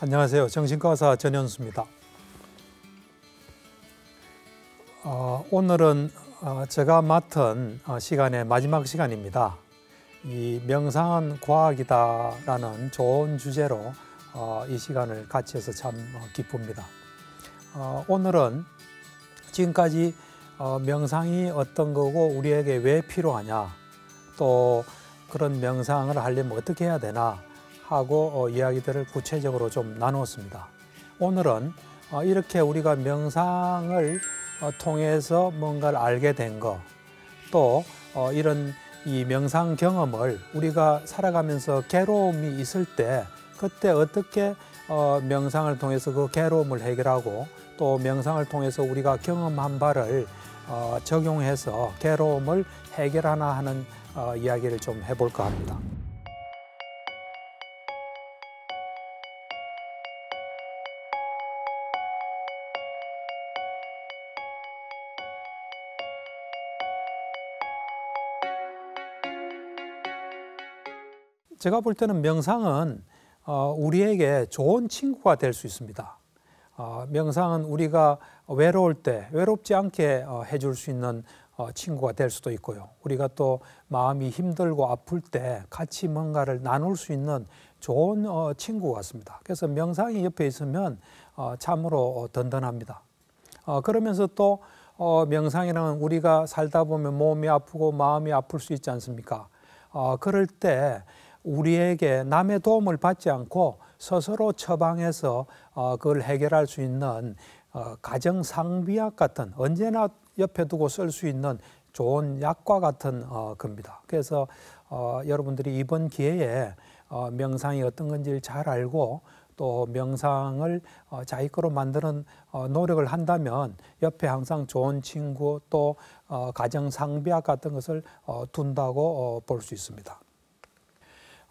안녕하세요. 정신과 의사 전현수입니다. 어, 오늘은 어, 제가 맡은 어, 시간의 마지막 시간입니다. 이 명상은 과학이다라는 좋은 주제로 어, 이 시간을 같이 해서 참 기쁩니다. 오늘은 지금까지 명상이 어떤 거고 우리에게 왜 필요하냐 또 그런 명상을 하려면 어떻게 해야 되나 하고 어, 이야기들을 구체적으로 좀 나누었습니다. 오늘은 어, 이렇게 우리가 명상을 어, 통해서 뭔가를 알게 된 것, 또 이런 이 명상 경험을 우리가 살아가면서 괴로움이 있을 때 그때 어떻게 명상을 통해서 그 괴로움을 해결하고 또 명상을 통해서 우리가 경험한 바를 적용해서 괴로움을 해결하나 하는 이야기를 좀 해볼까 합니다. 제가 볼 때는 명상은 어, 우리에게 좋은 친구가 될 수 있습니다. 어, 명상은 우리가 외로울 때 외롭지 않게 어, 해줄 수 있는 친구가 될 수도 있고요. 우리가 또 마음이 힘들고 아플 때 같이 뭔가를 나눌 수 있는 좋은 친구 같습니다. 그래서 명상이 옆에 있으면 참으로 든든합니다. 그러면서 또명상이라 우리가 살다 보면 몸이 아프고 마음이 아플 수 있지 않습니까? 그럴 때 우리에게 남의 도움을 받지 않고 스스로 처방해서 어, 그걸 해결할 수 있는 어, 가정 상비약 같은 언제나 옆에 두고 쓸 수 있는 좋은 약과 같은 어, 겁니다. 그래서 여러분들이 이번 기회에 명상이 어떤 건지를 잘 알고 또 명상을 자기 거로 만드는 노력을 한다면 옆에 항상 좋은 친구 또 가정 상비약 같은 것을 둔다고 볼 수 있습니다.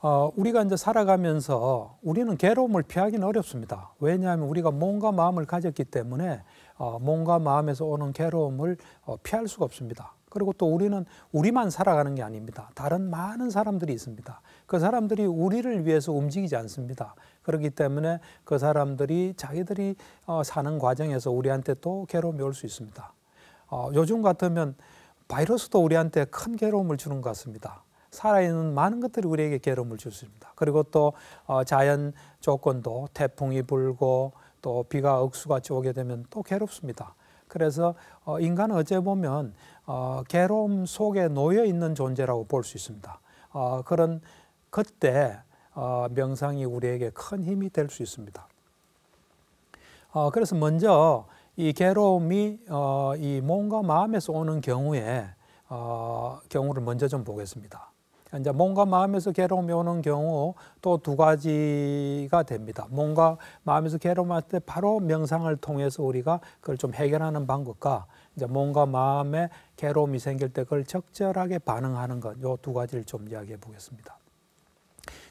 어, 우리가 이제 살아가면서 우리는 괴로움을 피하기는 어렵습니다. 왜냐하면 우리가 몸과 마음을 가졌기 때문에 어, 몸과 마음에서 오는 괴로움을 어, 피할 수가 없습니다. 그리고 또 우리는 우리만 살아가는 게 아닙니다. 다른 많은 사람들이 있습니다. 그 사람들이 우리를 위해서 움직이지 않습니다. 그렇기 때문에 그 사람들이 자기들이 어, 사는 과정에서 우리한테 또 괴로움이 올 수 있습니다. 어, 요즘 같으면 바이러스도 우리한테 큰 괴로움을 주는 것 같습니다. 살아있는 많은 것들이 우리에게 괴로움을 줄 수 있습니다. 그리고 또 어, 자연 조건도 태풍이 불고 또 비가 억수같이 게 되면 또 괴롭습니다. 그래서 어, 인간은 어째 보면 어, 괴로움 속에 놓여 있는 존재라고 볼 수 있습니다. 그런 그때 명상이 우리에게 큰 힘이 될 수 있습니다. 그래서 먼저 이 괴로움이 이 몸과 마음에서 오는 경우에 경우를 먼저 좀 보겠습니다. 이제 몸과 마음에서 괴로움이 오는 경우 또 두 가지가 됩니다. 몸과 마음에서 괴로움할 때 바로 명상을 통해서 우리가 그걸 좀 해결하는 방법과 이제 몸과 마음에 괴로움이 생길 때 그걸 적절하게 반응하는 것, 요두 가지를 좀 이야기해 보겠습니다.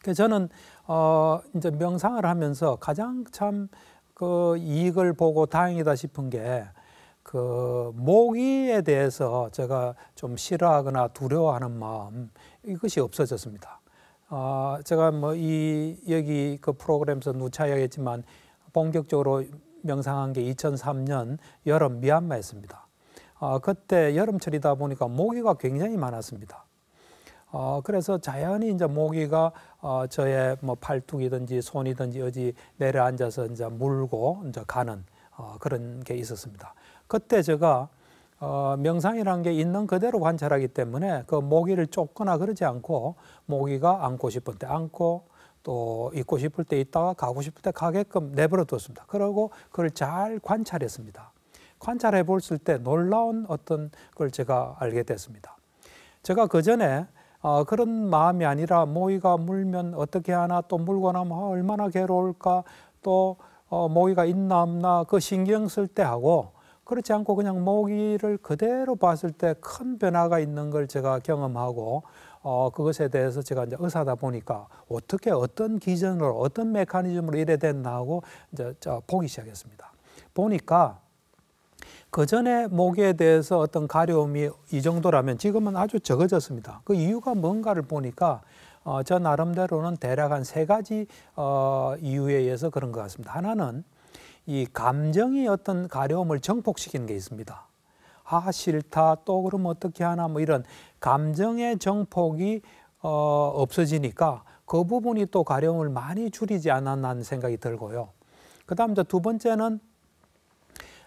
그 저는 어 이제 명상을 하면서 가장 참 그 이익을 보고 다행이다 싶은 게그 모기에 대해서 제가 좀 싫어하거나 두려워하는 마음 이것이 없어졌습니다. 아, 제가 뭐 이 여기 그 프로그램에서 누차 이야기했지만 본격적으로 명상한 게 2003년 여름 미얀마였습니다. 아, 그때 여름철이다 보니까 모기가 굉장히 많았습니다. 어, 그래서 자연히 이제 모기가 어, 저의 뭐 팔뚝이든지 손이든지 어디 내려앉아서 이제 물고 이제 가는 어, 그런 게 있었습니다. 그때 제가 어, 명상이라는 게 있는 그대로 관찰하기 때문에 그 모기를 쫓거나 그러지 않고 모기가 안고 싶을 때안고또 있고 싶을 때 있다가 가고 싶을 때 가게끔 내버려 두었습니다. 그러고 그걸 잘 관찰했습니다. 관찰해 봤을 때 놀라운 어떤 걸 제가 알게 됐습니다. 제가 그 전에 어, 그런 마음이 아니라 모기가 물면 어떻게 하나 또 물고 나면 뭐 얼마나 괴로울까 또 어, 모기가 있나 없나 그 신경 쓸 때 하고 그렇지 않고 그냥 모기를 그대로 봤을 때 큰 변화가 있는 걸 제가 경험하고 어, 그것에 대해서 제가 이제 의사다 보니까 어떻게 어떤 기준으로 어떤 메커니즘으로 이래 됐나 하고 이제 보기 시작했습니다. 보니까 그 전에 모기에 대해서 어떤 가려움이 이 정도라면 지금은 아주 적어졌습니다. 그 이유가 뭔가를 보니까 어, 저 나름대로는 대략 한 세 가지 어, 이유에 의해서 그런 것 같습니다. 하나는 이감정의 어떤 가려움을 정폭시키는 게 있습니다. 아 싫다 또 그럼 어떻게 하나 뭐 이런 감정의 정폭이 어, 없어지니까 그 부분이 또 가려움을 많이 줄이지 않았나 하는 생각이 들고요. 그 다음 두 번째는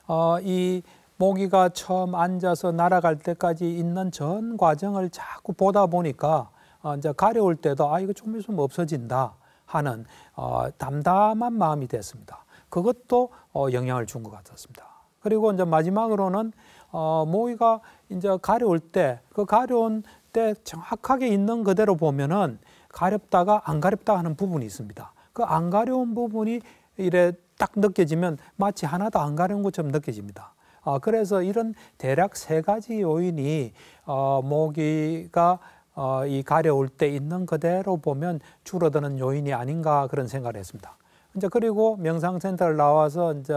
어, 이 모기가 처음 앉아서 날아갈 때까지 있는 전 과정을 자꾸 보다 보니까 어, 이제 가려울 때도 아 이거 좀 있으면 없어진다 하는 어, 담담한 마음이 됐습니다. 그것도 어, 영향을 준 것 같았습니다. 그리고 이제 마지막으로는 어, 모이가 이제 가려울 때 그 가려운 때 정확하게 있는 그대로 보면은 가렵다가 안 가렵다 하는 부분이 있습니다. 그 안 가려운 부분이 이래 딱 느껴지면 마치 하나도 안 가려운 것처럼 느껴집니다. 어, 그래서 이런 대략 세 가지 요인이 어, 모기가 어, 이 가려울 때 있는 그대로 보면 줄어드는 요인이 아닌가 그런 생각을 했습니다. 이제 그리고 명상센터를 나와서 이제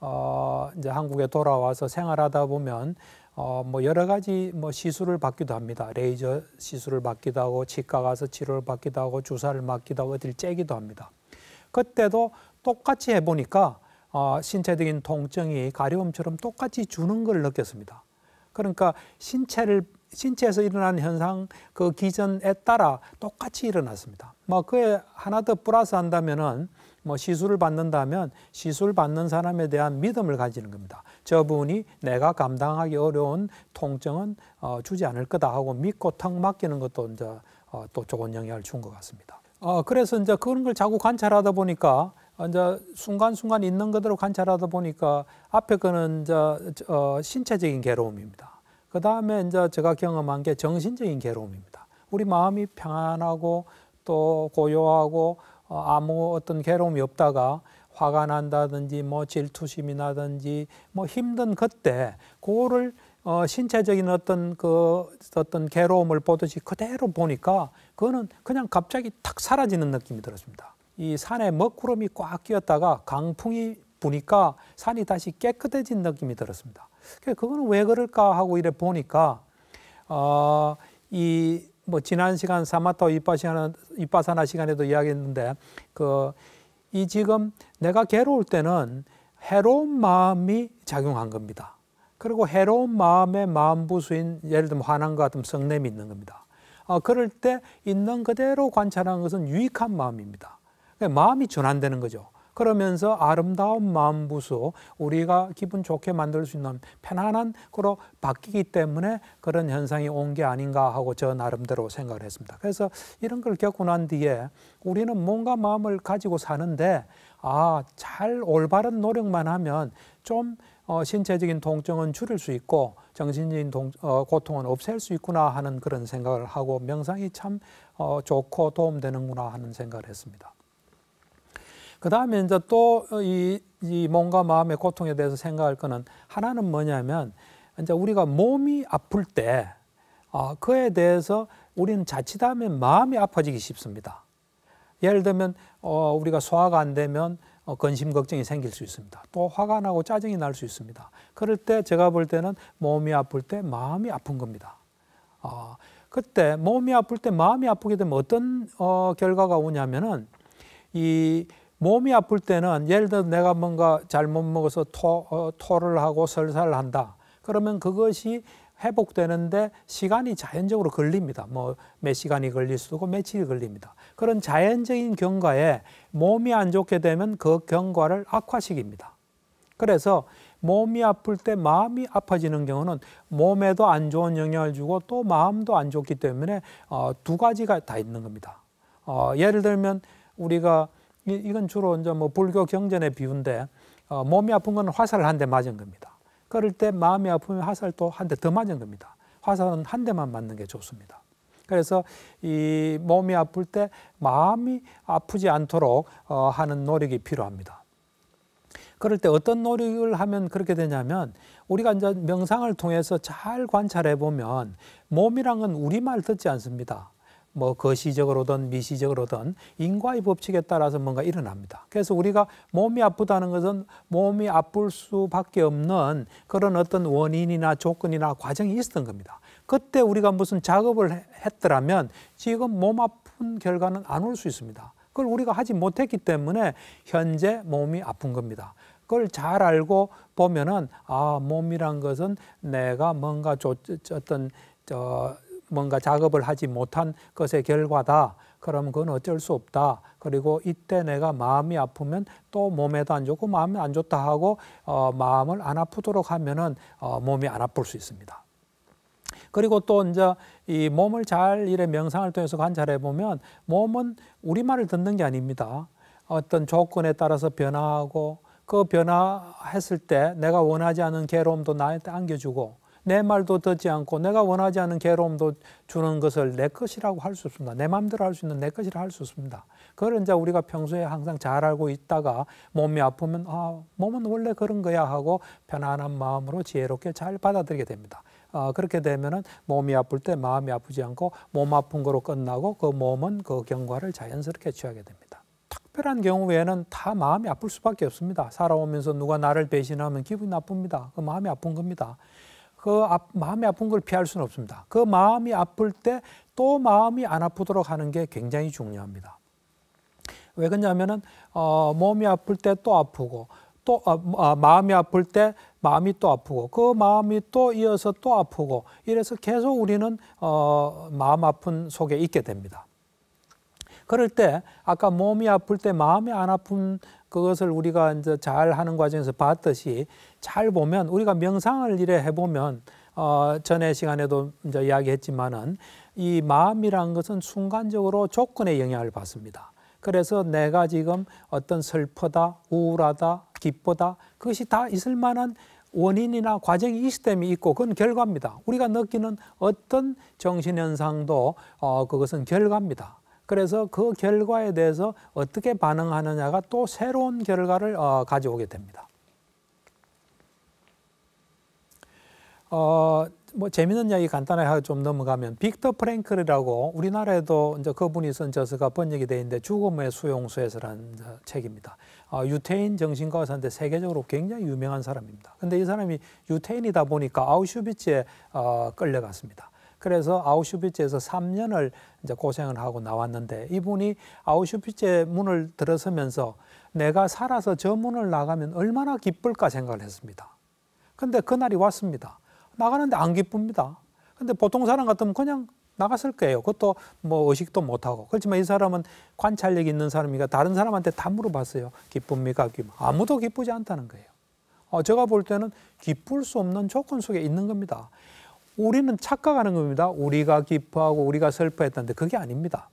어 이제 한국에 돌아와서 생활하다 보면 어뭐 여러 가지 뭐 시술을 받기도 합니다. 레이저 시술을 받기도 하고 치과 가서 치료를 받기도 하고 주사를 맞기도 하고 어딜 째기도 합니다. 그때도 똑같이 해보니까 어, 신체적인 통증이 가려움처럼 똑같이 주는 걸 느꼈습니다. 그러니까 신체를 신체에서 일어나 현상 그 기전에 따라 똑같이 일어났습니다. 뭐 그에 하나 더 플러스 한다면은 뭐 시술을 받는다면 시술 받는 사람에 대한 믿음을 가지는 겁니다. 저분이 내가 감당하기 어려운 통증은 어, 주지 않을 거다 하고 믿고 탁 맡기는 것도 이제 어, 또 좋은 영향을 준 것 같습니다. 어, 그래서 이제 그런 걸 자꾸 관찰하다 보니까 어, 이제 순간순간 있는 그대로 관찰하다 보니까 앞에 거는 이제 어, 신체적인 괴로움입니다. 그 다음에 이제 제가 경험한 게 정신적인 괴로움입니다. 우리 마음이 평안하고 또 고요하고 어, 아무 어떤 괴로움이 없다가 화가 난다든지 뭐 질투심이 나든지 뭐 힘든 그때 그거를 어, 신체적인 어떤 그 어떤 괴로움을 보듯이 그대로 보니까 그거는 그냥 갑자기 탁 사라지는 느낌이 들었습니다. 이 산에 먹구름이 꽉 끼었다가 강풍이 부니까 산이 다시 깨끗해진 느낌이 들었습니다. 그거는 왜 그럴까 하고 이래 보니까 어, 이뭐 지난 시간 사마타 이빠시나 이빠사나 시간에도 이야기했는데 그 이 지금 내가 괴로울 때는 해로운 마음이 작용한 겁니다. 그리고 해로운 마음의 마음부수인 예를 들면 화난것 같은 성냄이 있는 겁니다. 어, 그럴 때 있는 그대로 관찰하는 것은 유익한 마음입니다. 그러 그러니까 마음이 전환되는 거죠. 그러면서 아름다운 마음부수 우리가 기분 좋게 만들 수 있는 편안한 그런 바뀌기 때문에 그런 현상이 온 게 아닌가 하고 저 나름대로 생각을 했습니다. 그래서 이런 걸 겪고 난 뒤에 우리는 뭔가 마음을 가지고 사는데 아, 잘 올바른 노력만 하면 좀 어, 신체적인 통증은 줄일 수 있고 정신적인 동, 어, 고통은 없앨 수 있구나 하는 그런 생각을 하고 명상이 참 어, 좋고 도움되는구나 하는 생각을 했습니다. 그 다음에 이제 또이 이 몸과 마음의 고통에 대해서 생각할 거는 하나는 뭐냐면 이제 우리가 몸이 아플 때 어, 그에 대해서 우리는 자칫하면 마음이 아파지기 쉽습니다. 예를 들면 어, 우리가 소화가 안 되면 어, 근심 걱정이 생길 수 있습니다. 또 화가 나고 짜증이 날 수 있습니다. 그럴 때 제가 볼 때는 몸이 아플 때 마음이 아픈 겁니다. 어, 그때 몸이 아플 때 마음이 아프게 되면 어떤 어, 결과가 오냐면은 이 몸이 아플 때는 예를 들어 내가 뭔가 잘못 먹어서 토, 어, 토를 하고 설사를 한다. 그러면 그것이 회복되는데 시간이 자연적으로 걸립니다. 뭐 몇 시간이 걸릴 수도 있고 며칠이 걸립니다. 그런 자연적인 경과에 몸이 안 좋게 되면 그 경과를 악화시킵니다. 그래서 몸이 아플 때 마음이 아파지는 경우는 몸에도 안 좋은 영향을 주고 또 마음도 안 좋기 때문에 어, 두 가지가 다 있는 겁니다. 어, 예를 들면 우리가 이건 주로 이제 뭐 불교 경전의 비유인데 어, 몸이 아픈 건 화살을 한대 맞은 겁니다. 그럴 때 마음이 아프면 화살 도한 대 더 맞은 겁니다. 화살은 한 대만 맞는 게 좋습니다. 그래서 이 몸이 아플 때 마음이 아프지 않도록 어, 하는 노력이 필요합니다. 그럴 때 어떤 노력을 하면 그렇게 되냐면 우리가 이제 명상을 통해서 잘 관찰해 보면 몸이란건 우리말 듣지 않습니다. 뭐 거시적으로든 미시적으로든 인과의 법칙에 따라서 뭔가 일어납니다. 그래서 우리가 몸이 아프다는 것은 몸이 아플 수밖에 없는 그런 어떤 원인이나 조건이나 과정이 있었던 겁니다. 그때 우리가 무슨 작업을 했더라면 지금 몸 아픈 결과는 안 올 수 있습니다. 그걸 우리가 하지 못했기 때문에 현재 몸이 아픈 겁니다. 그걸 잘 알고 보면은 아 몸이란 것은 내가 뭔가 조, 어떤 저 뭔가 작업을 하지 못한 것의 결과다. 그러면 그건 어쩔 수 없다. 그리고 이때 내가 마음이 아프면 또 몸에도 안 좋고 마음이 안 좋다 하고 어, 마음을 안 아프도록 하면은 어, 몸이 안 아플 수 있습니다. 그리고 또 이제 이 몸을 잘 이래 명상을 통해서 관찰해 보면 몸은 우리 말을 듣는 게 아닙니다. 어떤 조건에 따라서 변화하고 그 변화했을 때 내가 원하지 않은 괴로움도 나한테 안겨주고 내 말도 듣지 않고 내가 원하지 않은 괴로움도 주는 것을 내 것이라고 할 수없습니다내 마음대로 할 수 있는 내 것이라 할 수 있습니다. 그걸 이제 우리가 평소에 항상 잘 알고 있다가 몸이 아프면 아 몸은 원래 그런 거야 하고 편안한 마음으로 지혜롭게 잘 받아들이게 됩니다. 아, 그렇게 되면은 몸이 아플 때 마음이 아프지 않고 몸 아픈 거로 끝나고 그 몸은 그 경과를 자연스럽게 취하게 됩니다. 특별한 경우에는 다 마음이 아플 수밖에 없습니다. 살아오면서 누가 나를 배신하면 기분이 나쁩니다. 그 마음이 아픈 겁니다. 그 마음이 아픈 걸 피할 수는 없습니다. 그 마음이 아플 때 또 마음이 안 아프도록 하는 게 굉장히 중요합니다. 왜 그러냐면은 어, 몸이 아플 때 또 아프고 또 아, 아, 마음이 아플 때 마음이 또 아프고 그 마음이 또 이어서 또 아프고 이래서 계속 우리는 어, 마음 아픈 속에 있게 됩니다. 그럴 때 아까 몸이 아플 때 마음이 안 아픈 그것을 우리가 이제 잘 하는 과정에서 봤듯이 잘 보면 우리가 명상을 이래 해보면 어, 전에 시간에도 이제 이야기했지만은 이 마음이란 것은 순간적으로 조건의 영향을 받습니다. 그래서 내가 지금 어떤 슬프다 우울하다, 기쁘다 그것이 다 있을 만한 원인이나 과정이 있기 때이 있고 그건 결과입니다. 우리가 느끼는 어떤 정신현상도 어, 그것은 결과입니다. 그래서 그 결과에 대해서 어떻게 반응하느냐가 또 새로운 결과를 어, 가져오게 됩니다. 어, 뭐 재미있는 이야기 간단하게 좀 넘어가면 빅터 프랭클이라고 우리나라에도 이제 그분이 쓴 저서가 번역이 돼 있는데 죽음의 수용소에서라는 책입니다. 어, 유태인 정신과 의사인데 세계적으로 굉장히 유명한 사람입니다. 근데 이 사람이 유태인이다 보니까 아우슈비츠에 어, 끌려갔습니다. 그래서 아우슈비츠에서 3년을 이제 고생을 하고 나왔는데 이분이 아우슈비츠의 문을 들어서면서 내가 살아서 저 문을 나가면 얼마나 기쁠까 생각을 했습니다. 근데 그날이 왔습니다. 나가는데 안 기쁩니다. 근데 보통 사람 같으면 그냥 나갔을 거예요. 그것도 뭐 의식도 못하고. 그렇지만 이 사람은 관찰력 있는 사람이니까 다른 사람한테 다 물어봤어요. 기쁩니까? 아무도 기쁘지 않다는 거예요. 어, 제가 볼 때는 기쁠 수 없는 조건 속에 있는 겁니다. 우리는 착각하는 겁니다. 우리가 기뻐하고 우리가 슬퍼했다는데 그게 아닙니다.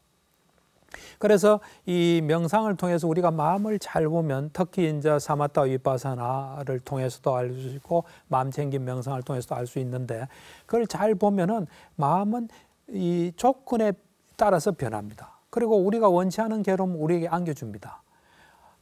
그래서 이 명상을 통해서 우리가 마음을 잘 보면 특히 이제 사마타 위파사나를 통해서도 알 수 있고 마음 챙긴 명상을 통해서도 알 수 있는데 그걸 잘 보면은 마음은 이 조건에 따라서 변합니다. 그리고 우리가 원치 않은 괴로움 우리에게 안겨줍니다.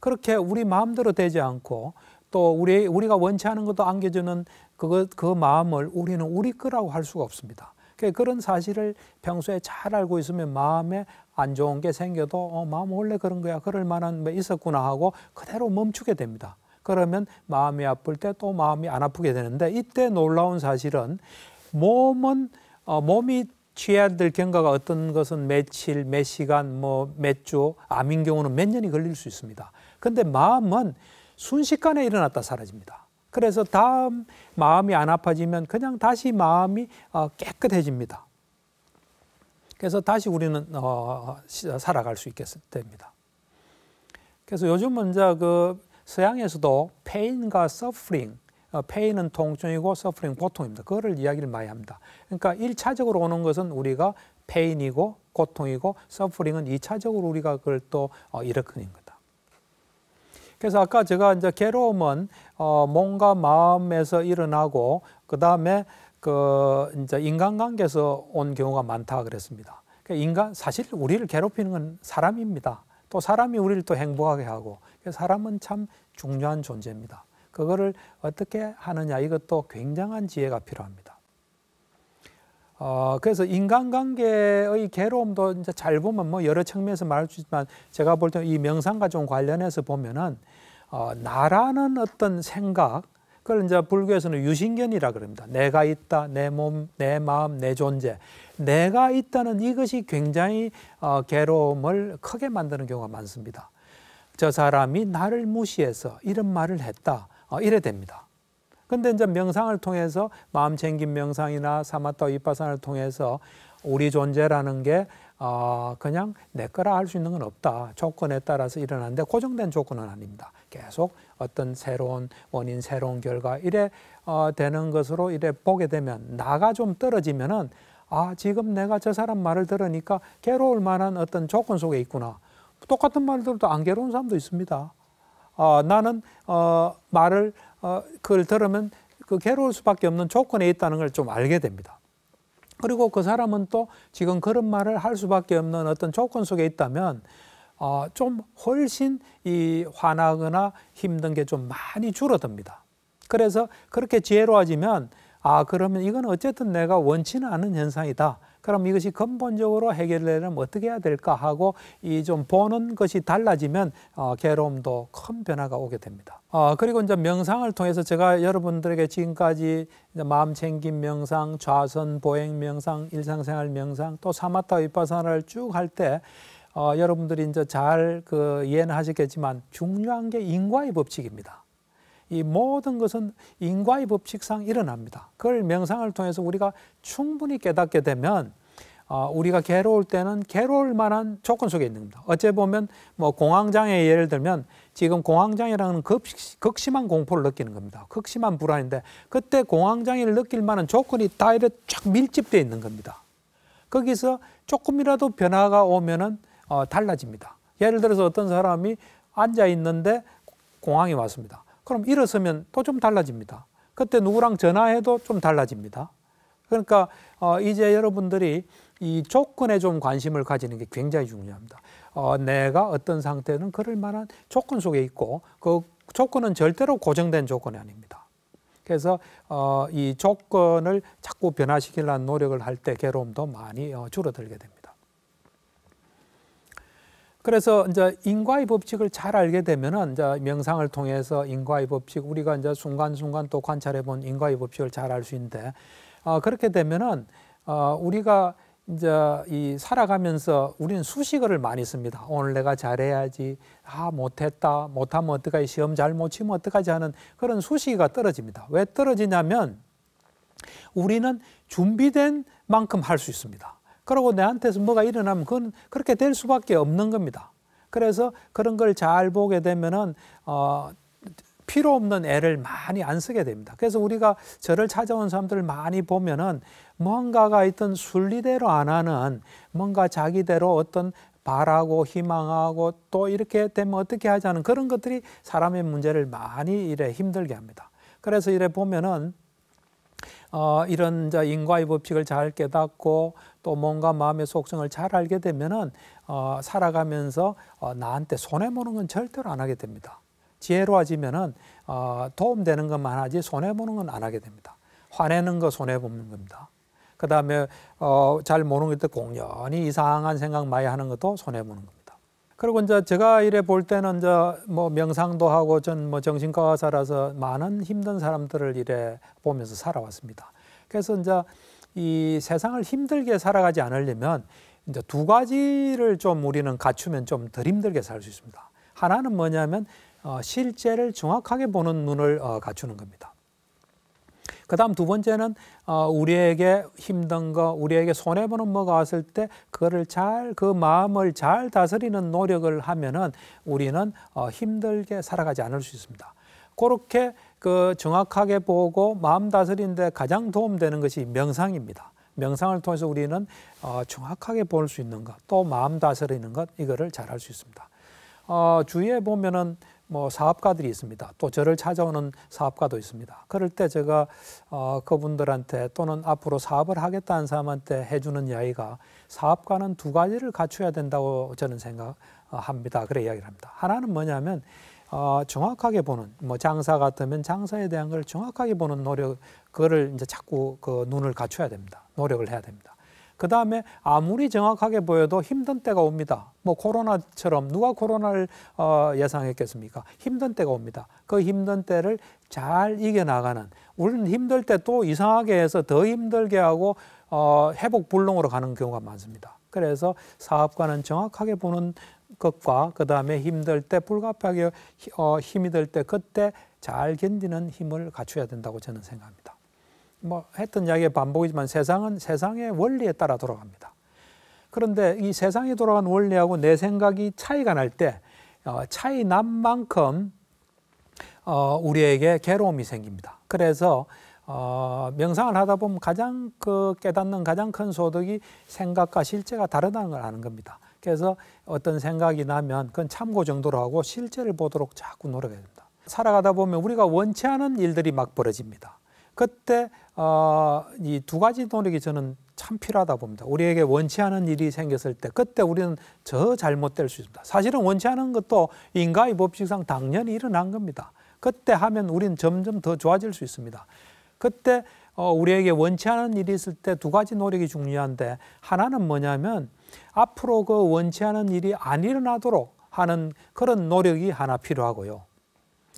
그렇게 우리 마음대로 되지 않고 또 우리 우리가 원치 않은 것도 안겨주는 그그 그 마음을 우리는 우리 거라고 할 수가 없습니다. 그러니까 그런 사실을 평소에 잘 알고 있으면 마음에 안 좋은 게 생겨도 어, 마음 원래 그런 거야 그럴 만한 뭐 있었구나 하고 그대로 멈추게 됩니다. 그러면 마음이 아플 때 또 마음이 안 아프게 되는데 이때 놀라운 사실은 몸은 어, 몸이 취해야 될 경과가 어떤 것은 며칠, 몇 시간, 뭐몇 주, 암인 경우는 몇 년이 걸릴 수 있습니다. 근데 마음은 순식간에 일어났다 사라집니다. 그래서 다음 마음이 안 아파지면 그냥 다시 마음이 어, 깨끗해집니다. 그래서 다시 우리는 어, 살아갈 수 있게 됩니다. 그래서 요즘은 이그 서양에서도 pain과 suffering, 어, pain은 통증이고 suffering 고통입니다. 그거를 이야기를 많이 합니다. 그러니까 1차적으로 오는 것은 우리가 pain이고 고통이고 suffering은 2차적으로 우리가 그걸 또 일으키는 거 그래서 아까 제가 이제 괴로움은 어, 몸과 마음에서 일어나고 그 다음에 그 이제 인간관계에서 온 경우가 많다 그랬습니다. 그러니까 인간 사실 우리를 괴롭히는 건 사람입니다. 또 사람이 우리를 또 행복하게 하고 사람은 참 중요한 존재입니다. 그거를 어떻게 하느냐 이것도 굉장한 지혜가 필요합니다. 어, 그래서 인간관계의 괴로움도 이제 잘 보면 뭐 여러 측면에서 말할 수 있지만 제가 볼 때 이 명상과 좀 관련해서 보면은 어, 나라는 어떤 생각, 그걸 이제 불교에서는 유신견이라 그럽니다. 내가 있다, 내 몸, 내 마음, 내 존재. 내가 있다는 이것이 굉장히 어, 괴로움을 크게 만드는 경우가 많습니다. 저 사람이 나를 무시해서 이런 말을 했다. 어, 이래 됩니다. 근데 이제 명상을 통해서 마음 챙긴 명상이나 사마타 위파산을 통해서 우리 존재라는 게 어, 그냥 내 거라 할 수 있는 건 없다. 조건에 따라서 일어나는데 고정된 조건은 아닙니다. 계속 어떤 새로운 원인, 새로운 결과 이래 어, 되는 것으로 이래 보게 되면 나가 좀 떨어지면은 아 지금 내가 저 사람 말을 들으니까 괴로울 만한 어떤 조건 속에 있구나. 똑같은 말들도 안 괴로운 사람도 있습니다. 어, 나는 어, 말을 어, 그걸 들으면 그 괴로울 수밖에 없는 조건에 있다는 걸 좀 알게 됩니다. 그리고 그 사람은 또 지금 그런 말을 할 수밖에 없는 어떤 조건 속에 있다면 어, 좀 훨씬 이 화나거나 힘든 게 좀 많이 줄어듭니다. 그래서 그렇게 지혜로워지면 아 그러면 이건 어쨌든 내가 원치는 않은 현상이다. 그럼 이것이 근본적으로 해결되려면 어떻게 해야 될까 하고 이 좀 보는 것이 달라지면 어, 괴로움도 큰 변화가 오게 됩니다. 어, 그리고 이제 명상을 통해서 제가 여러분들에게 지금까지 마음 챙김 명상, 좌선 보행 명상, 일상생활 명상, 또 사마타 윗바사나쭉할때 어, 여러분들이 이제 잘 그 이해는 하셨겠지만 중요한 게 인과의 법칙입니다. 이 모든 것은 인과의 법칙상 일어납니다. 그걸 명상을 통해서 우리가 충분히 깨닫게 되면 어, 우리가 괴로울 때는 괴로울 만한 조건 속에 있는 겁니다. 어째 보면 뭐 공황장애 예를 들면 지금 공황장애라는 극심한 공포를 느끼는 겁니다. 극심한 불안인데 그때 공황장애를 느낄 만한 조건이 다 이렇게 쫙 밀집되어 있는 겁니다. 거기서 조금이라도 변화가 오면은 어, 달라집니다. 예를 들어서 어떤 사람이 앉아 있는데 공황이 왔습니다. 그럼 일어서면 또 좀 달라집니다. 그때 누구랑 전화해도 좀 달라집니다. 그러니까 어, 이제 여러분들이 이 조건에 좀 관심을 가지는 게 굉장히 중요합니다. 어, 내가 어떤 상태는 그럴 만한 조건 속에 있고 그 조건은 절대로 고정된 조건이 아닙니다. 그래서 어, 이 조건을 자꾸 변화시키려는 노력을 할 때 괴로움도 많이 어, 줄어들게 됩니다. 그래서 이제 인과의 법칙을 잘 알게 되면은 이제 명상을 통해서 인과의 법칙 우리가 이제 순간순간 또 관찰해 본 인과의 법칙을 잘 알 수 있는데 어, 그렇게 되면은 어, 우리가 이제 이 살아가면서 우리는 수식어를 많이 씁니다. 오늘 내가 잘해야지. 아 못했다. 못하면 어떡하지. 시험 잘 못 치면 어떡하지 하는 그런 수식어가 떨어집니다. 왜 떨어지냐면 우리는 준비된 만큼 할 수 있습니다. 그러고 내한테서 뭐가 일어나면 그건 그렇게 될 수밖에 없는 겁니다. 그래서 그런 걸 잘 보게 되면은 어 필요 없는 애를 많이 안 쓰게 됩니다. 그래서 우리가 저를 찾아온 사람들을 많이 보면은 뭔가가 있던 순리대로 안 하는 뭔가 자기대로 어떤 바라고 희망하고 또 이렇게 되면 어떻게 하자는 그런 것들이 사람의 문제를 많이 이래 힘들게 합니다. 그래서 이래 보면은 어, 이런 인과의 법칙을 잘 깨닫고 또 뭔가 마음의 속성을 잘 알게 되면은 어, 살아가면서 어, 나한테 손해 보는 건 절대로 안 하게 됩니다. 지혜로워지면은 어, 도움되는 것만 하지 손해 보는 건 안 하게 됩니다. 화내는 거 손해 보는 겁니다. 그 다음에 어, 잘 모르는 것도 공연히 이상한 생각 많이 하는 것도 손해 보는 겁니다. 그리고 이제 제가 이래 볼 때는 이제 뭐 명상도 하고 전 뭐 정신과 의사라서 많은 힘든 사람들을 이래 보면서 살아왔습니다. 그래서 이제 이 세상을 힘들게 살아가지 않으려면 이제 두 가지를 좀 우리는 갖추면 좀 덜 힘들게 살 수 있습니다. 하나는 뭐냐면 어, 실제를 정확하게 보는 눈을 어, 갖추는 겁니다. 그 다음 두 번째는 어, 우리에게 힘든 거, 우리에게 손해보는 뭐가 왔을 때 그거를 잘, 그 마음을 잘 다스리는 노력을 하면은 우리는 어, 힘들게 살아가지 않을 수 있습니다. 그렇게 그 정확하게 보고 마음 다스리는데 가장 도움되는 것이 명상입니다. 명상을 통해서 우리는 어, 정확하게 볼 수 있는 것, 또 마음 다스리는 것 이거를 잘 할 수 있습니다. 어, 주위에 보면은 뭐 사업가들이 있습니다. 또 저를 찾아오는 사업가도 있습니다. 그럴 때 제가 어, 그분들한테 또는 앞으로 사업을 하겠다는 사람한테 해주는 이야기가 사업가는 두 가지를 갖춰야 된다고 저는 생각합니다. 그래 이야기를 합니다. 하나는 뭐냐면 어, 정확하게 보는 뭐 장사 같으면 장사에 대한 걸 정확하게 보는 노력 그거를 이제 자꾸 그 눈을 갖춰야 됩니다. 노력을 해야 됩니다. 그 다음에 아무리 정확하게 보여도 힘든 때가 옵니다. 뭐 코로나처럼 누가 코로나를 어, 예상했겠습니까? 힘든 때가 옵니다. 그 힘든 때를 잘 이겨나가는 우리는 힘들 때 또 이상하게 해서 더 힘들게 하고 어, 회복 불능으로 가는 경우가 많습니다. 그래서 사업가는 정확하게 보는 것과 그 다음에 힘들 때 불가피하게 어, 힘이 들 때 그때 잘 견디는 힘을 갖춰야 된다고 저는 생각합니다. 뭐 했던 이야기의 반복이지만 세상은 세상의 원리에 따라 돌아갑니다. 그런데 이 세상이 돌아간 원리하고 내 생각이 차이가 날때 어, 차이 난 만큼 어, 우리에게 괴로움이 생깁니다. 그래서 어, 명상을 하다 보면 가장 그 깨닫는 가장 큰 소득이 생각과 실제가 다르다는 걸 아는 겁니다. 그래서 어떤 생각이 나면 그건 참고 정도로 하고 실제를 보도록 자꾸 노력해야 됩니다. 살아가다 보면 우리가 원치 않은 일들이 막 벌어집니다. 그때 어, 이두 가지 노력이 저는 참 필요하다 봅니다. 우리에게 원치 않은 일이 생겼을 때 그때 우리는 저 잘못될 수 있습니다. 사실은 원치 않은 것도 인간의 법칙상 당연히 일어난 겁니다. 그때 하면 우리는 점점 더 좋아질 수 있습니다. 그때 어, 우리에게 원치 않은 일이 있을 때 두 가지 노력이 중요한데 하나는 뭐냐면 앞으로 그 원치 않은 일이 안 일어나도록 하는 그런 노력이 하나 필요하고요.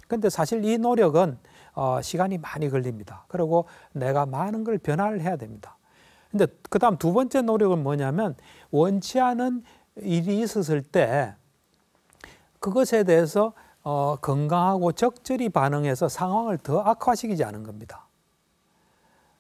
근데 사실 이 노력은 어, 시간이 많이 걸립니다. 그리고 내가 많은 걸 변화를 해야 됩니다. 근데 그 다음 두 번째 노력은 뭐냐면 원치 않은 일이 있었을 때 그것에 대해서 어, 건강하고 적절히 반응해서 상황을 더 악화시키지 않은 겁니다.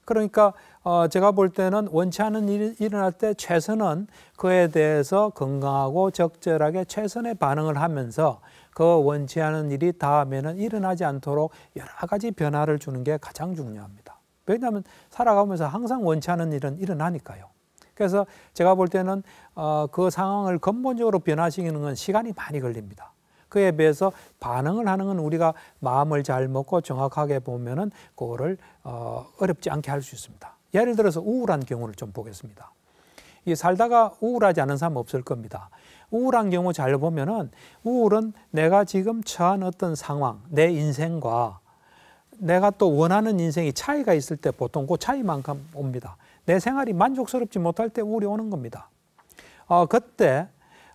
그러니까 어, 제가 볼 때는 원치 않은 일이 일어날 때 최선은 그에 대해서 건강하고 적절하게 최선의 반응을 하면서 그 원치 않은 일이 다음에는 일어나지 않도록 여러 가지 변화를 주는 게 가장 중요합니다. 왜냐하면 살아가면서 항상 원치 않은 일은 일어나니까요. 그래서 제가 볼 때는 어, 그 상황을 근본적으로 변화시키는 건 시간이 많이 걸립니다. 그에 비해서 반응을 하는 건 우리가 마음을 잘 먹고 정확하게 보면은 그거를 어, 어렵지 않게 할 수 있습니다. 예를 들어서 우울한 경우를 좀 보겠습니다. 이 살다가 우울하지 않은 사람 없을 겁니다. 우울한 경우 잘 보면은 우울은 내가 지금 처한 어떤 상황, 내 인생과 내가 또 원하는 인생이 차이가 있을 때 보통 그 차이만큼 옵니다. 내 생활이 만족스럽지 못할 때 우울이 오는 겁니다. 어, 그때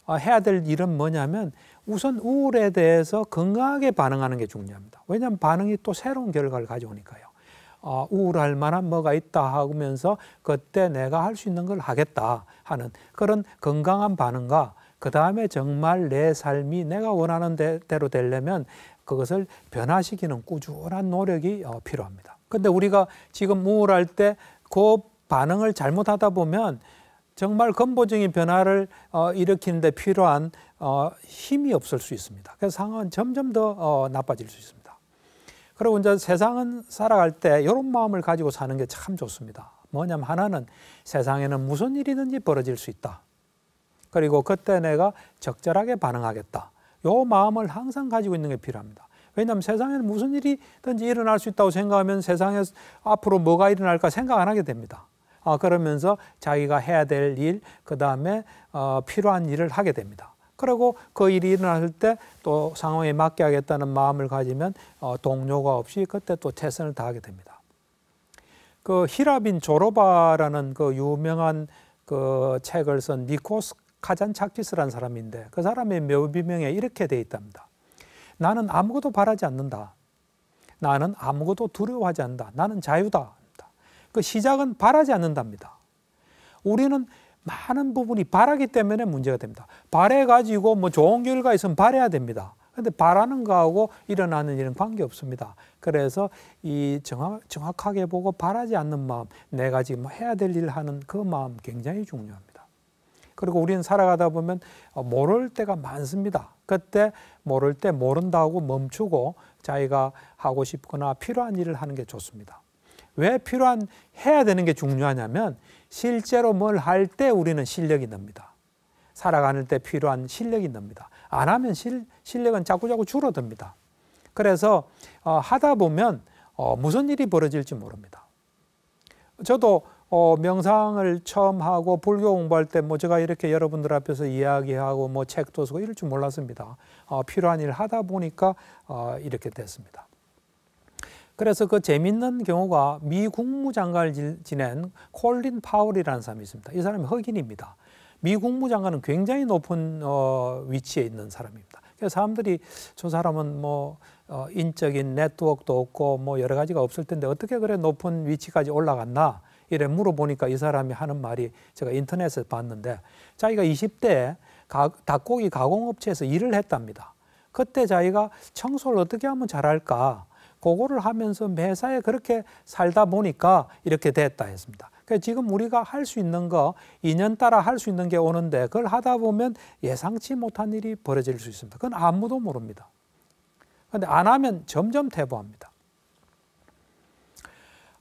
어, 해야 될 일은 뭐냐면 우선 우울에 대해서 건강하게 반응하는 게 중요합니다. 왜냐하면 반응이 또 새로운 결과를 가져오니까요. 어, 우울할 만한 뭐가 있다 하면서 그때 내가 할 수 있는 걸 하겠다 하는 그런 건강한 반응과 그 다음에 정말 내 삶이 내가 원하는 대로 되려면 그것을 변화시키는 꾸준한 노력이 어, 필요합니다. 근데 우리가 지금 우울할 때 그 반응을 잘못하다 보면 정말 근본적인 변화를 어, 일으키는 데 필요한 어, 힘이 없을 수 있습니다. 그래서 상황은 점점 더 어, 나빠질 수 있습니다. 그리고 이제 세상은 살아갈 때 이런 마음을 가지고 사는 게 참 좋습니다. 뭐냐면 하나는 세상에는 무슨 일이든지 벌어질 수 있다. 그리고 그때 내가 적절하게 반응하겠다. 요 마음을 항상 가지고 있는 게 필요합니다. 왜냐하면 세상에는 무슨 일이든지 일어날 수 있다고 생각하면 세상에 앞으로 뭐가 일어날까 생각 안 하게 됩니다. 어, 그러면서 자기가 해야 될 일, 그 다음에 어, 필요한 일을 하게 됩니다. 그리고 그 일이 일어났때또 상황에 맞게 하겠다는 마음을 가지면 어, 동료가 없이 그때 또 최선을 다하게 됩니다. 그 히라빈 조로바라는 그 유명한 그 책을 쓴 니코스 카잔차키스란 사람인데 그 사람의 묘비명에 이렇게 돼 있답니다. 나는 아무것도 바라지 않는다. 나는 아무것도 두려워하지 않는다. 나는 자유다. 그 시작은 바라지 않는답니다. 우리는 많은 부분이 바라기 때문에 문제가 됩니다. 바래가지고 뭐 좋은 결과 있으면 바래야 됩니다. 그런데 바라는 거하고 일어나는 일은 관계없습니다. 그래서 이 정확, 정확하게 보고 바라지 않는 마음, 내가 네 지금 뭐 해야 될 일을 하는 그 마음 굉장히 중요합니다. 그리고 우리는 살아가다 보면 어, 모를 때가 많습니다. 그때 모를 때 모른다고 멈추고 자기가 하고 싶거나 필요한 일을 하는 게 좋습니다. 왜 필요한 해야 되는 게 중요하냐면 실제로 뭘 할 때 우리는 실력이 납니다. 살아가는 때 필요한 실력이 납니다. 안 하면 실, 실력은 자꾸자꾸 줄어듭니다. 그래서 어, 하다 보면 어, 무슨 일이 벌어질지 모릅니다. 저도 어, 명상을 처음 하고 불교 공부할 때 뭐 제가 이렇게 여러분들 앞에서 이야기하고 뭐 책도 쓰고 이럴 줄 몰랐습니다. 어, 필요한 일 하다 보니까 어, 이렇게 됐습니다. 그래서 그 재밌는 경우가 미 국무장관을 지낸 콜린 파울이라는 사람이 있습니다. 이 사람이 흑인입니다. 미 국무장관은 굉장히 높은 어, 위치에 있는 사람입니다. 그래서 사람들이 저 사람은 뭐 어, 인적인 네트워크도 없고 뭐 여러 가지가 없을 텐데 어떻게 그래 높은 위치까지 올라갔나 이래 물어보니까 이 사람이 하는 말이 제가 인터넷에서 봤는데 자기가 20대 닭고기 가공업체에서 일을 했답니다. 그때 자기가 청소를 어떻게 하면 잘할까 그거를 하면서 매사에 그렇게 살다 보니까 이렇게 됐다 했습니다. 그러니까 지금 우리가 할 수 있는 거, 인연 따라 할 수 있는 게 오는데 그걸 하다 보면 예상치 못한 일이 벌어질 수 있습니다. 그건 아무도 모릅니다. 그런데 안 하면 점점 퇴보합니다.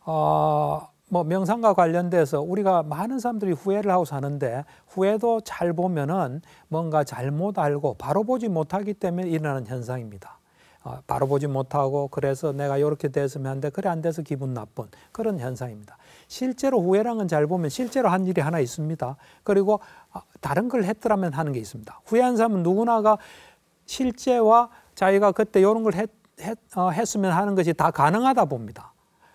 어, 뭐 명상과 관련돼서 우리가 많은 사람들이 후회를 하고 사는데 후회도 잘 보면은 뭔가 잘못 알고 바로 보지 못하기 때문에 일어나는 현상입니다. 어, 바로 보지 못하고 그래서 내가 이렇게 됐으면 한데 그래 안 돼서 기분 나쁜 그런 현상입니다. 실제로 후회랑은 잘 보면 실제로 한 일이 하나 있습니다. 그리고 어, 다른 걸 했더라면 하는 게 있습니다. 후회한 사람은 누구나가 실제와 자기가 그때 이런 걸 했, 했, 어, 했으면 하는 것이 다 가능하다 봅니다.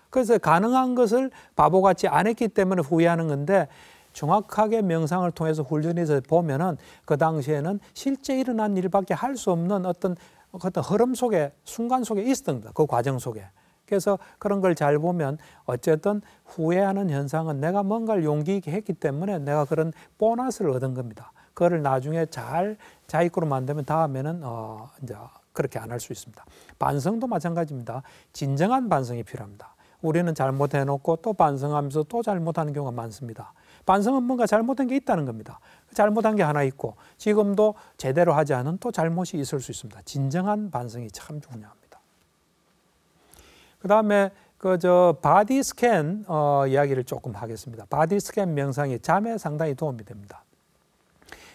그래서 가능한 것을 바보같이 안 했기 때문에 후회하는 건데 정확하게 명상을 통해서 훈련해서 보면은 그 당시에는 실제 일어난 일밖에 할 수 없는 어떤 그 어떤 흐름 속에 순간 속에 있었던 거다. 그 과정 속에. 그래서 그런 걸 잘 보면 어쨌든 후회하는 현상은 내가 뭔가를 용기 있게 했기 때문에 내가 그런 보너스를 얻은 겁니다. 그거를 나중에 잘 자기 거로 만들면 다음에는 어 이제 그렇게 안 할 수 있습니다. 반성도 마찬가지입니다. 진정한 반성이 필요합니다. 우리는 잘못해놓고 또 반성하면서 또 잘못하는 경우가 많습니다. 반성은 뭔가 잘못된 게 있다는 겁니다. 그 잘못한 게 하나 있고 지금도 제대로 하지 않은 또 잘못이 있을 수 있습니다. 진정한 반성이 참 중요합니다. 그다음에 그 저 바디 스캔 어, 이야기를 조금 하겠습니다. 바디 스캔 명상이 잠에 상당히 도움이 됩니다.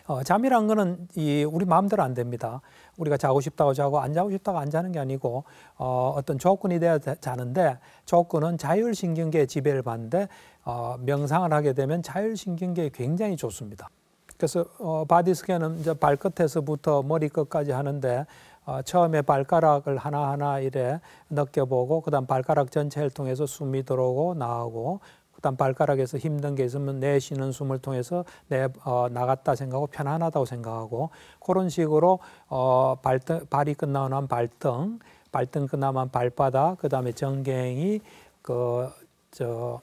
어, 잠이란 거는 이 우리 마음대로 안 됩니다. 우리가 자고 싶다고 자고 안 자고 싶다고 안 자는 게 아니고 어, 어떤 조건이 돼야 자는데 조건은 자율신경계 지배를 받는데 어, 명상을 하게 되면 자율신경계에 굉장히 좋습니다. 그래서 어, 바디스캔은 이제 발끝에서부터 머리끝까지 하는데 어, 처음에 발가락을 하나하나 이래 느껴보고 그다음 발가락 전체를 통해서 숨이 들어오고 나오고 그다음 발가락에서 힘든 게 있으면 내쉬는 숨을 통해서 내 어, 나갔다 생각하고 편안하다고 생각하고 그런 식으로 어, 발등, 발이 끝나고 난 발등 발등 끝나면 발바닥 그다음에 정갱이 그저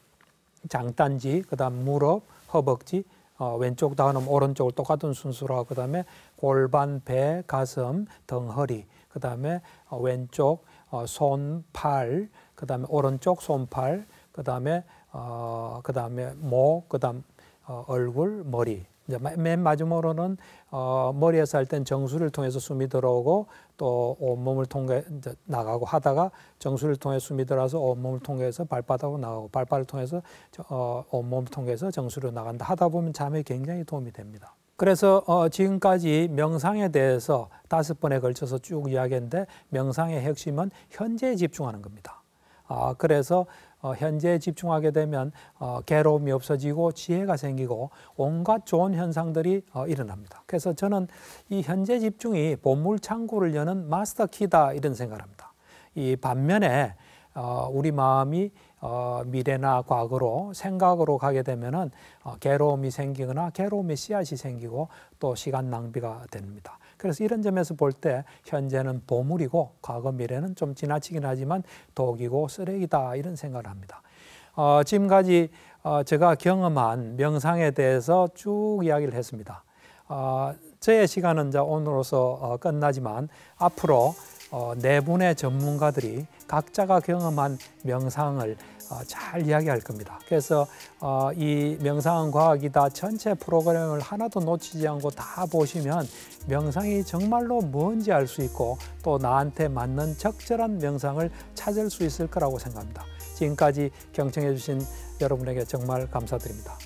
장단지, 그다음 무릎, 허벅지, 어, 왼쪽 다음 오른쪽을 똑같은 순수로 하고 그다음에 골반, 배, 가슴, 덩허리, 그다음에 어, 왼쪽 어, 손, 팔, 그다음에 오른쪽 손팔, 그다음에 어, 그다음에 목, 그다음 어, 얼굴, 머리 이제 맨 마지막으로는 어, 머리에서 할 땐 정수를 통해서 숨이 들어오고 또 온몸을 통해 나가고 하다가 정수를 통해 숨이 들어와서 온몸을 통해서 발바닥으로 나가고 발바닥을 통해서 어, 온몸을 통해서 정수로 나간다 하다 보면 잠에 굉장히 도움이 됩니다. 그래서 어, 지금까지 명상에 대해서 다섯 번에 걸쳐서 쭉 이야기했는데 명상의 핵심은 현재에 집중하는 겁니다. 어, 그래서 어, 현재에 집중하게 되면 어, 괴로움이 없어지고 지혜가 생기고 온갖 좋은 현상들이 어, 일어납니다. 그래서 저는 이 현재 집중이 보물 창고를 여는 마스터 키다 이런 생각합니다. 이 반면에 어, 우리 마음이 어, 미래나 과거로 생각으로 가게 되면 어, 괴로움이 생기거나 괴로움의 씨앗이 생기고 또 시간 낭비가 됩니다. 그래서 이런 점에서 볼 때 현재는 보물이고 과거 미래는 좀 지나치긴 하지만 독이고 쓰레기다 이런 생각을 합니다. 어, 지금까지 어, 제가 경험한 명상에 대해서 쭉 이야기를 했습니다. 어, 저의 시간은 이제 오늘로서 어, 끝나지만 앞으로 어, 네 분의 전문가들이 각자가 경험한 명상을 어, 잘 이야기할 겁니다. 그래서 어, 이명상 과학이다 전체 프로그램을 하나도 놓치지 않고 다 보시면 명상이 정말로 뭔지 알 수 있고 또 나한테 맞는 적절한 명상을 찾을 수 있을 거라고 생각합니다. 지금까지 경청해 주신 여러분에게 정말 감사드립니다.